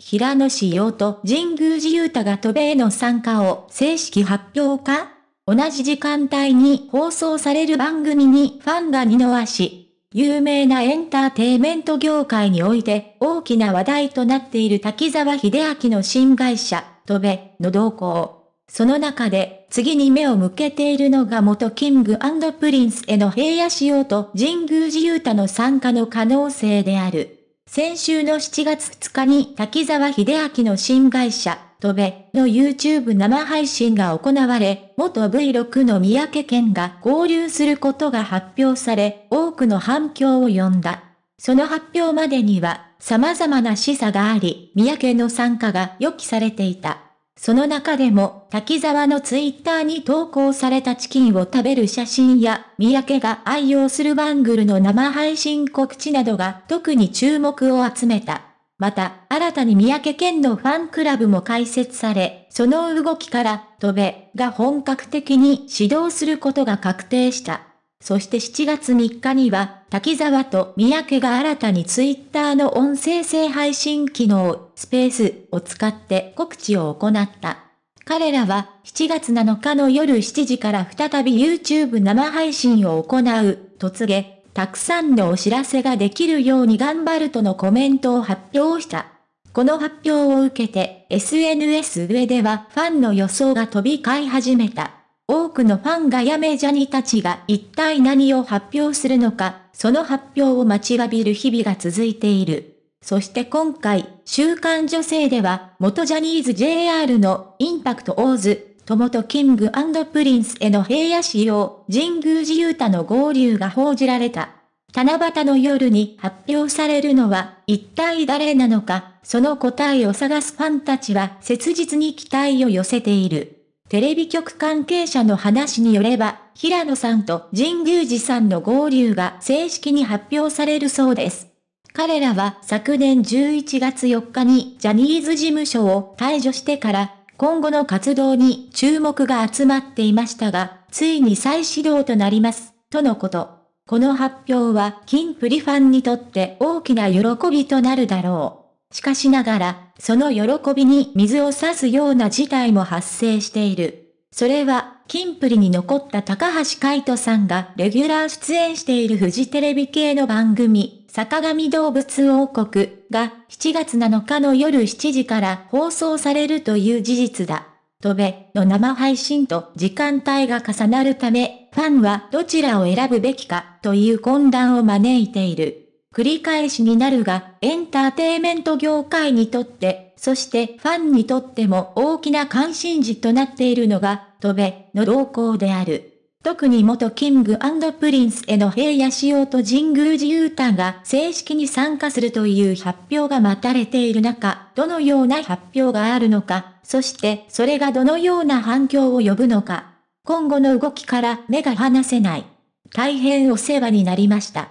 平野紫耀と神宮寺勇太が渡米の参加を正式発表か同じ時間帯に放送される番組にファンが二の足。有名なエンターテイメント業界において大きな話題となっている滝沢秀明の新会社、渡米の動向。その中で次に目を向けているのが元キングプリンスへの平野仕様と神宮寺勇太の参加の可能性である。先週の7月2日に滝沢秀明の新会社、飛べの YouTube 生配信が行われ、元 V6 の三宅健が合流することが発表され、多くの反響を呼んだ。その発表までには、様々な示唆があり、三宅の参加が予期されていた。その中でも、滝沢のツイッターに投稿されたチキンを食べる写真や、三宅が愛用するバングルの生配信告知などが特に注目を集めた。また、新たに三宅健のファンクラブも開設され、その動きから、飛べが本格的に指導することが確定した。そして7月3日には、滝沢と三宅が新たにツイッターの音声性配信機能、スペースを使って告知を行った。彼らは7月7日の夜7時から再び YouTube 生配信を行う、と告げ、たくさんのお知らせができるように頑張るとのコメントを発表した。この発表を受けて、SNS 上ではファンの予想が飛び交い始めた。多くのファンがやめジャニたちが一体何を発表するのか、その発表を待ちわびる日々が続いている。そして今回、週刊女性では、元ジャニーズ JR のインパクトオーズ、トモトキングプリンスへの平野仕様、神宮寺勇太の合流が報じられた。七夕の夜に発表されるのは一体誰なのか、その答えを探すファンたちは切実に期待を寄せている。テレビ局関係者の話によれば、平野さんと神宮寺さんの合流が正式に発表されるそうです。彼らは昨年11月4日にジャニーズ事務所を退除してから、今後の活動に注目が集まっていましたが、ついに再始動となります、とのこと。この発表は、金プリファンにとって大きな喜びとなるだろう。しかしながら、その喜びに水を差すような事態も発生している。それは、金プリに残った高橋海人さんがレギュラー出演しているフジテレビ系の番組、坂上動物王国が7月7日の夜7時から放送されるという事実だ。飛べの生配信と時間帯が重なるため、ファンはどちらを選ぶべきかという混乱を招いている。繰り返しになるが、エンターテイメント業界にとって、そしてファンにとっても大きな関心事となっているのが、戸辺の動向である。特に元キングプリンスへの平野仕様と神宮寺勇太が正式に参加するという発表が待たれている中、どのような発表があるのか、そしてそれがどのような反響を呼ぶのか、今後の動きから目が離せない。大変お世話になりました。